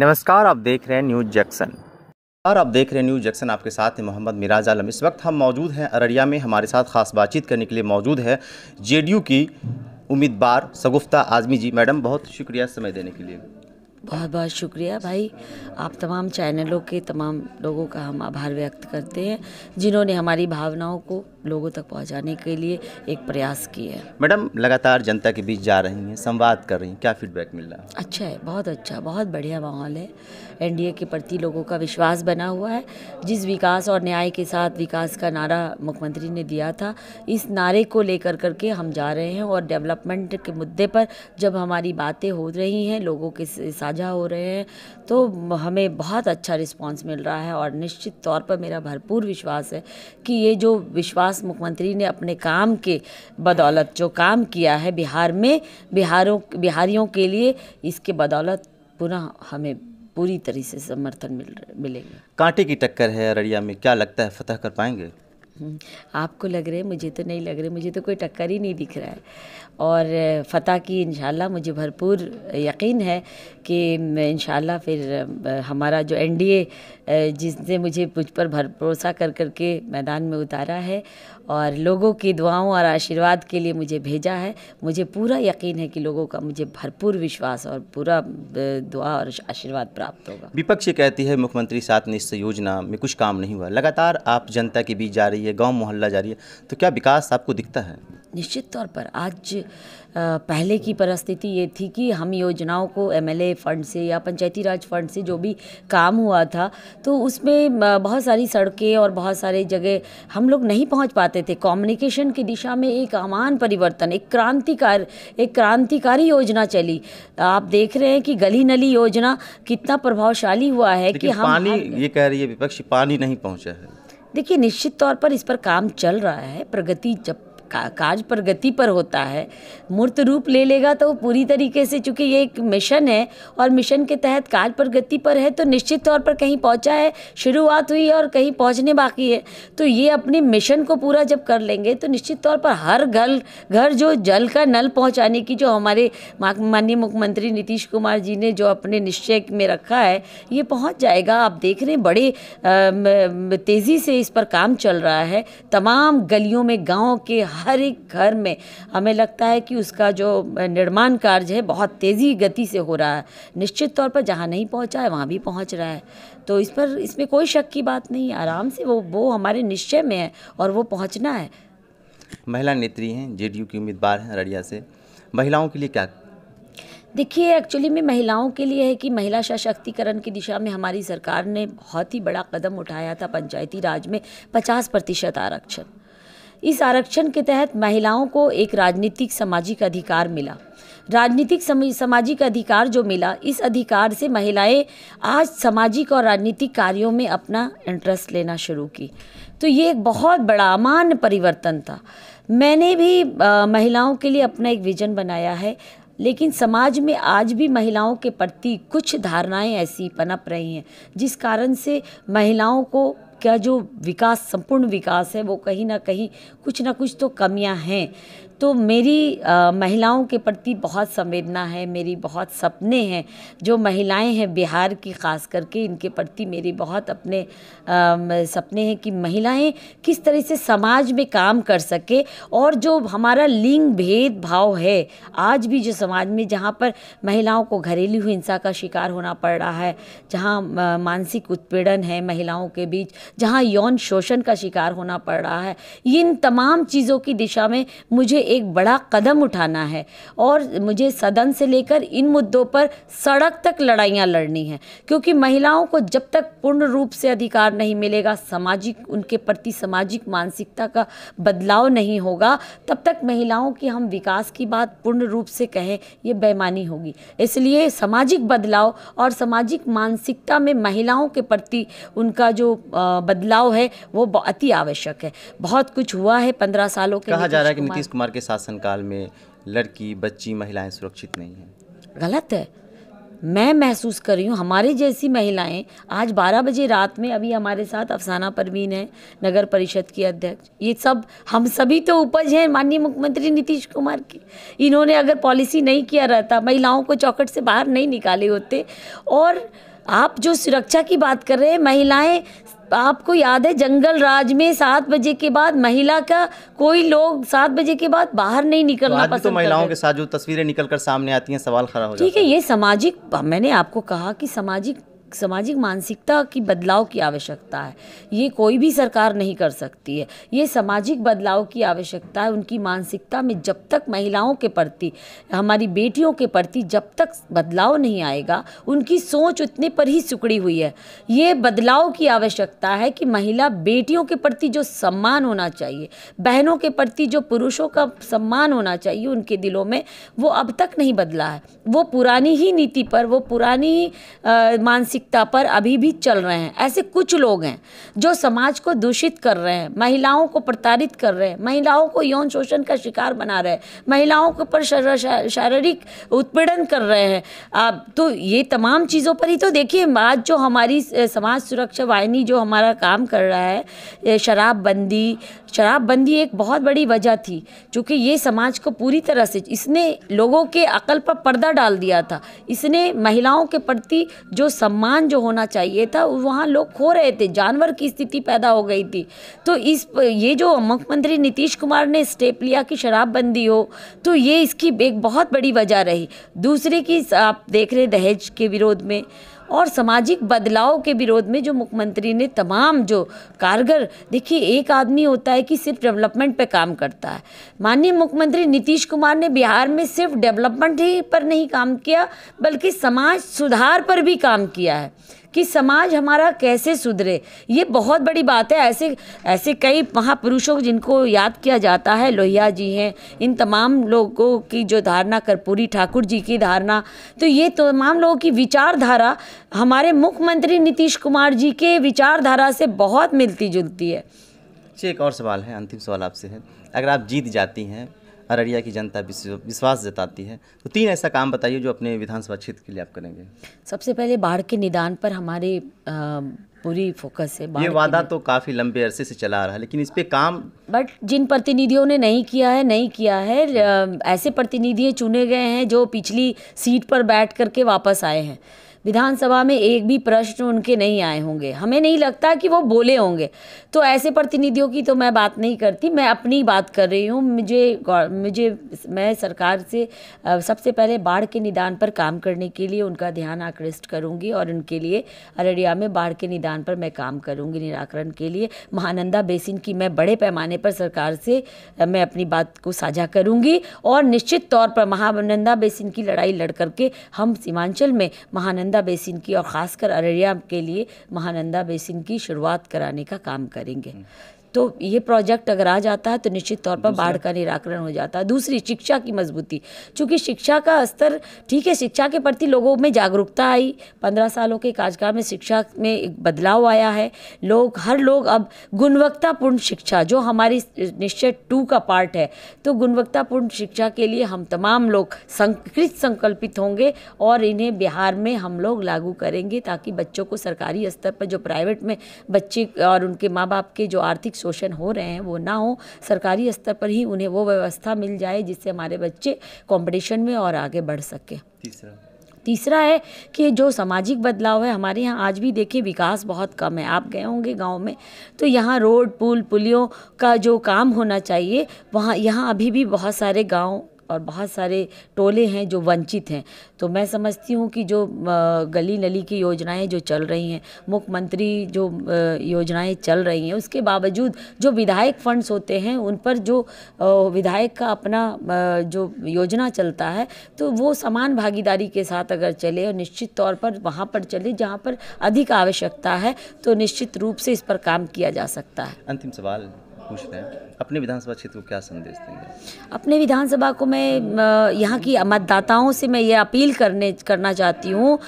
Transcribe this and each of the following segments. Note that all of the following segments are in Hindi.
नमस्कार आप देख रहे हैं न्यूज जैक्सन और आप देख रहे हैं न्यूज जैक्सन आपके साथ है मोहम्मद मिराज आलम इस वक्त हम मौजूद हैं अररिया में हमारे साथ खास बातचीत करने के लिए मौजूद है जेडीयू की उम्मीदवार सगुफ्ता आजमी जी मैडम बहुत शुक्रिया समय देने के लिए बहुत बहुत शुक्रिया भाई आप तमाम चैनलों के तमाम लोगों का हम आभार व्यक्त करते हैं जिन्होंने हमारी भावनाओं को लोगों तक पहुंचाने के लिए एक प्रयास किया है मैडम लगातार जनता के बीच जा रही हैं संवाद कर रही हैं क्या फीडबैक मिल रहा है अच्छा है बहुत अच्छा बहुत बढ़िया माहौल है एनडीए के प्रति लोगों का विश्वास बना हुआ है जिस विकास और न्याय के साथ विकास का नारा मुख्यमंत्री ने दिया था इस नारे को लेकर करके हम जा रहे हैं और डेवलपमेंट के मुद्दे पर जब हमारी बातें हो रही हैं लोगों के साझा हो रहे हैं तो हमें बहुत अच्छा रिस्पॉन्स मिल रहा है और निश्चित तौर पर मेरा भरपूर विश्वास है कि ये जो विश्वास विकास मुख्यमंत्री ने अपने काम के बदौलत जो काम किया है बिहार में बिहारों बिहारियों के लिए इसके बदौलत पुनः हमें पूरी तरह से समर्थन मिल मिलेगा कांटे की टक्कर है अररिया में क्या लगता है फतह कर पाएंगे हम्म। आपको लग रहे मुझे तो नहीं लग रहे मुझे तो कोई टक्कर ही नहीं दिख रहा है और फ़तह की इन मुझे भरपूर यकीन है कि इन फिर हमारा जो एन जिसने मुझे मुझ पर भरोसा कर कर के मैदान में उतारा है और लोगों की दुआओं और आशीर्वाद के लिए मुझे भेजा है मुझे पूरा यकीन है कि लोगों का मुझे भरपूर विश्वास और पूरा दुआ और आशीर्वाद प्राप्त होगा विपक्ष कहती है मुख्यमंत्री सात निश्चय योजना में कुछ काम नहीं हुआ लगातार आप जनता के बीच जा रही है है गांव मोहल्ला रही है तो क्या विकास आपको दिखता है निश्चित तौर पर आज पहले की परिस्थिति ये थी कि हम योजनाओं को एमएलए फंड से या पंचायती राज फंड से जो भी काम हुआ था तो उसमें बहुत सारी सड़कें और बहुत सारे जगह हम लोग नहीं पहुंच पाते थे कम्युनिकेशन की दिशा में एक आमान परिवर्तन एक क्रांतिकार एक क्रांतिकारी योजना चली आप देख रहे हैं कि गली नली योजना कितना प्रभावशाली हुआ है कि हम पानी ये कह रही है विपक्ष पानी नहीं पहुँचा है देखिए निश्चित तौर पर इस पर काम चल रहा है प्रगति जब का, कार्य प्रगति पर होता है मूर्त रूप ले लेगा तो वो पूरी तरीके से चूँकि ये एक मिशन है और मिशन के तहत कार्य प्रगति पर है तो निश्चित तौर पर कहीं पहुँचा है शुरुआत हुई है और कहीं पहुँचने बाकी है तो ये अपने मिशन को पूरा जब कर लेंगे तो निश्चित तौर पर हर घर घर जो जल का नल पहुँचाने की जो हमारे माननीय मुख्यमंत्री नीतीश कुमार जी ने जो अपने निश्चय में रखा है ये पहुँच जाएगा आप देख रहे हैं बड़े तेज़ी से इस पर काम चल रहा है तमाम गलियों में गाँव के हर एक घर में हमें लगता है कि उसका जो निर्माण कार्य है बहुत तेज़ी गति से हो रहा है निश्चित तौर पर जहाँ नहीं पहुँचा है वहाँ भी पहुँच रहा है तो इस पर इसमें कोई शक की बात नहीं आराम से वो वो हमारे निश्चय में है और वो पहुँचना है महिला नेत्री हैं जेडीयू की उम्मीदवार हैं अररिया से महिलाओं के लिए क्या देखिए एक्चुअली में महिलाओं के लिए है कि महिला सशक्तिकरण की दिशा में हमारी सरकार ने बहुत ही बड़ा कदम उठाया था पंचायती राज में 50 प्रतिशत आरक्षण इस आरक्षण के तहत महिलाओं को एक राजनीतिक सामाजिक अधिकार मिला राजनीतिक सामाजिक अधिकार जो मिला इस अधिकार से महिलाएं आज सामाजिक और राजनीतिक कार्यों में अपना इंटरेस्ट लेना शुरू की तो ये एक बहुत बड़ा अमान परिवर्तन था मैंने भी आ, महिलाओं के लिए अपना एक विजन बनाया है लेकिन समाज में आज भी महिलाओं के प्रति कुछ धारणाएं ऐसी पनप रही हैं जिस कारण से महिलाओं को का जो विकास संपूर्ण विकास है वो कहीं ना कहीं कुछ ना कुछ तो कमियां हैं तो मेरी महिलाओं के प्रति बहुत संवेदना है मेरी बहुत सपने हैं जो महिलाएं हैं बिहार की ख़ास करके इनके प्रति मेरे बहुत अपने आ, सपने हैं कि महिलाएं किस तरह से समाज में काम कर सके और जो हमारा लिंग भेदभाव है आज भी जो समाज में जहाँ पर महिलाओं को घरेलू हिंसा का शिकार होना पड़ रहा है जहाँ मानसिक उत्पीड़न है महिलाओं के बीच जहाँ यौन शोषण का शिकार होना पड़ रहा है इन तमाम चीज़ों की दिशा में मुझे एक बड़ा कदम उठाना है और मुझे सदन से लेकर इन मुद्दों पर सड़क तक लड़ाइयाँ लड़नी हैं क्योंकि महिलाओं को जब तक पूर्ण रूप से अधिकार नहीं मिलेगा सामाजिक उनके प्रति सामाजिक मानसिकता का बदलाव नहीं होगा तब तक महिलाओं की हम विकास की बात पूर्ण रूप से कहें ये बेमानी होगी इसलिए सामाजिक बदलाव और सामाजिक मानसिकता में महिलाओं के प्रति उनका जो बदलाव है वो अति आवश्यक है बहुत कुछ हुआ है पंद्रह सालों के कहा जा रहा है कि नीतीश कुमार के के शासनकाल में लड़की बच्ची महिलाएं सुरक्षित नहीं हैं गलत है मैं महसूस कर रही हूँ हमारे जैसी महिलाएं आज 12 बजे रात में अभी हमारे साथ अफसाना परवीन है नगर परिषद की अध्यक्ष ये सब हम सभी तो उपज हैं माननीय मुख्यमंत्री नीतीश कुमार की इन्होंने अगर पॉलिसी नहीं किया रहता महिलाओं को चौकट से बाहर नहीं निकाले होते और आप जो सुरक्षा की बात कर रहे हैं महिलाएं आपको याद है जंगल राज में सात बजे के बाद महिला का कोई लोग सात बजे के बाद बाहर नहीं तो निकलना तो पसंद तो महिलाओं के साथ जो तस्वीरें निकल कर सामने आती हैं सवाल खड़ा हो ठीक है ये सामाजिक मैंने आपको कहा कि सामाजिक सामाजिक मानसिकता की बदलाव की आवश्यकता है ये कोई भी सरकार नहीं कर सकती है ये सामाजिक बदलाव की आवश्यकता है उनकी मानसिकता में जब तक महिलाओं के प्रति हमारी बेटियों के प्रति जब तक बदलाव नहीं आएगा उनकी सोच उतने पर ही सुकड़ी हुई है ये बदलाव की आवश्यकता है कि महिला बेटियों के प्रति जो सम्मान होना चाहिए बहनों के प्रति जो पुरुषों का सम्मान होना चाहिए उनके दिलों में वो अब तक नहीं बदला है वो पुरानी ही नीति पर वो पुरानी मानसिक मानसिकता पर अभी भी चल रहे हैं ऐसे कुछ लोग हैं जो समाज को दूषित कर रहे हैं महिलाओं को प्रताड़ित कर रहे हैं महिलाओं को यौन शोषण का शिकार बना रहे हैं महिलाओं के ऊपर शारीरिक उत्पीड़न कर रहे हैं आप तो ये तमाम चीज़ों पर ही तो देखिए आज जो हमारी समाज सुरक्षा वाहिनी जो हमारा काम कर रहा है शराबबंदी शराबबंदी एक बहुत बड़ी वजह थी चूँकि ये समाज को पूरी तरह से इसने लोगों के अकल पर पर्दा डाल दिया था इसने महिलाओं के प्रति जो सम्मान जो होना चाहिए था वहाँ लोग खो रहे थे जानवर की स्थिति पैदा हो गई थी तो इस ये जो मुख्यमंत्री नीतीश कुमार ने स्टेप लिया कि शराबबंदी हो तो ये इसकी एक बहुत बड़ी वजह रही दूसरे की आप देख रहे दहेज के विरोध में और सामाजिक बदलाव के विरोध में जो मुख्यमंत्री ने तमाम जो कारगर देखिए एक आदमी होता है कि सिर्फ डेवलपमेंट पे काम करता है माननीय मुख्यमंत्री नीतीश कुमार ने बिहार में सिर्फ डेवलपमेंट ही पर नहीं काम किया बल्कि समाज सुधार पर भी काम किया है कि समाज हमारा कैसे सुधरे ये बहुत बड़ी बात है ऐसे ऐसे कई महापुरुषों जिनको याद किया जाता है लोहिया जी हैं इन तमाम लोगों की जो धारणा कर्पूरी ठाकुर जी की धारणा तो ये तमाम लोगों की विचारधारा हमारे मुख्यमंत्री नीतीश कुमार जी के विचारधारा से बहुत मिलती जुलती है जी एक और सवाल है अंतिम सवाल आपसे है अगर आप जीत जाती हैं अररिया की जनता विश्वास जताती है तो तीन ऐसा काम बताइए जो अपने विधानसभा क्षेत्र के लिए आप करेंगे सबसे पहले बाढ़ के निदान पर हमारे पूरी फोकस है ये वादा तो काफ़ी लंबे अरसे से चला आ रहा है लेकिन इस पे काम बट जिन प्रतिनिधियों ने नहीं किया है नहीं किया है ऐसे प्रतिनिधि चुने गए हैं जो पिछली सीट पर बैठ करके वापस आए हैं विधानसभा में एक भी प्रश्न उनके नहीं आए होंगे हमें नहीं लगता कि वो बोले होंगे तो ऐसे प्रतिनिधियों की तो मैं बात नहीं करती मैं अपनी बात कर रही हूँ मुझे मुझे मैं सरकार से सबसे पहले बाढ़ के निदान पर काम करने के लिए उनका ध्यान आकृष्ट करूँगी और उनके लिए अररिया में बाढ़ के निदान पर मैं काम करूँगी निराकरण के लिए महानंदा बेसिन की मैं बड़े पैमाने पर सरकार से मैं अपनी बात को साझा करूँगी और निश्चित तौर पर महानंदा बेसिन की लड़ाई लड़ करके हम सीमांचल में महानंदा महानंदा बेसिन की और ख़ासकर अररिया के लिए महानंदा बेसिन की शुरुआत कराने का काम करेंगे तो ये प्रोजेक्ट अगर आ जाता है तो निश्चित तौर पर बाढ़ का निराकरण हो जाता है दूसरी शिक्षा की मजबूती चूँकि शिक्षा का स्तर ठीक है शिक्षा के प्रति लोगों में जागरूकता आई पंद्रह सालों के कार्यकाल में शिक्षा में एक बदलाव आया है लोग हर लोग अब गुणवत्तापूर्ण शिक्षा जो हमारी निश्चय टू का पार्ट है तो गुणवत्तापूर्ण शिक्षा के लिए हम तमाम लोग संकृत संकल्पित होंगे और इन्हें बिहार में हम लोग लागू करेंगे ताकि बच्चों को सरकारी स्तर पर जो प्राइवेट में बच्चे और उनके माँ बाप के जो आर्थिक शोषण हो रहे हैं वो ना हो सरकारी स्तर पर ही उन्हें वो व्यवस्था मिल जाए जिससे हमारे बच्चे कॉम्पिटिशन में और आगे बढ़ सके तीसरा तीसरा है कि जो सामाजिक बदलाव है हमारे यहाँ आज भी देखिए विकास बहुत कम है आप गए होंगे गांव में तो यहाँ रोड पुल पुलियों का जो काम होना चाहिए वहाँ यहाँ अभी भी बहुत सारे गांव और बहुत सारे टोले हैं जो वंचित हैं तो मैं समझती हूँ कि जो गली नली की योजनाएं जो चल रही हैं मुख्यमंत्री जो योजनाएं चल रही हैं उसके बावजूद जो विधायक फंड्स होते हैं उन पर जो विधायक का अपना जो योजना चलता है तो वो समान भागीदारी के साथ अगर चले और निश्चित तौर पर वहाँ पर चले जहाँ पर अधिक आवश्यकता है तो निश्चित रूप से इस पर काम किया जा सकता है अंतिम सवाल पूछ रहे हैं अपने विधानसभा क्षेत्र को क्या संदेश देंगे अपने विधानसभा को मैं यहाँ की मतदाताओं से मैं ये अपील करने करना चाहती हूँ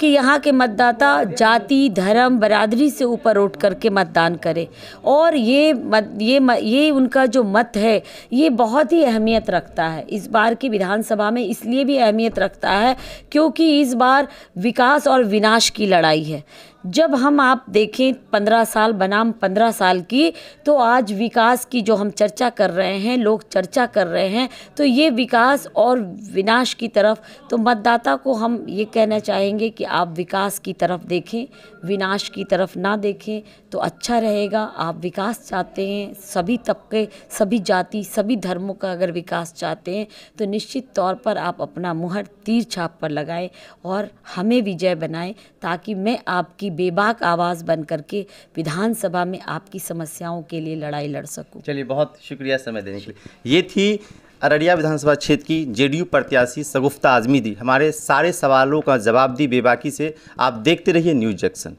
कि यहाँ के मतदाता जाति धर्म बरादरी से ऊपर उठ करके मतदान करें और ये मत ये ये उनका जो मत है ये बहुत ही अहमियत रखता है इस बार की विधानसभा में इसलिए भी अहमियत रखता है क्योंकि इस बार विकास और विनाश की लड़ाई है जब हम आप देखें पंद्रह साल बनाम पंद्रह साल की तो आज विकास की जो हम चर्चा कर रहे हैं लोग चर्चा कर रहे हैं तो ये विकास और विनाश की तरफ तो मतदाता को हम ये कहना चाहेंगे कि आप विकास की तरफ देखें विनाश की तरफ ना देखें तो अच्छा रहेगा आप विकास चाहते हैं सभी तबके सभी जाति सभी धर्मों का अगर विकास चाहते हैं तो निश्चित तौर पर आप अपना मुहर तीर छाप पर लगाएँ और हमें विजय बनाएं ताकि मैं आपकी की बेबाक आवाज़ बन करके विधानसभा में आपकी समस्याओं के लिए लड़ाई लड़ सकूं चलिए बहुत शुक्रिया समय देने के लिए ये थी अररिया विधानसभा क्षेत्र की जेडीयू प्रत्याशी सगुफ्ता आजमी दी हमारे सारे सवालों का जवाब दी बेबाकी से आप देखते रहिए न्यूज जंक्शन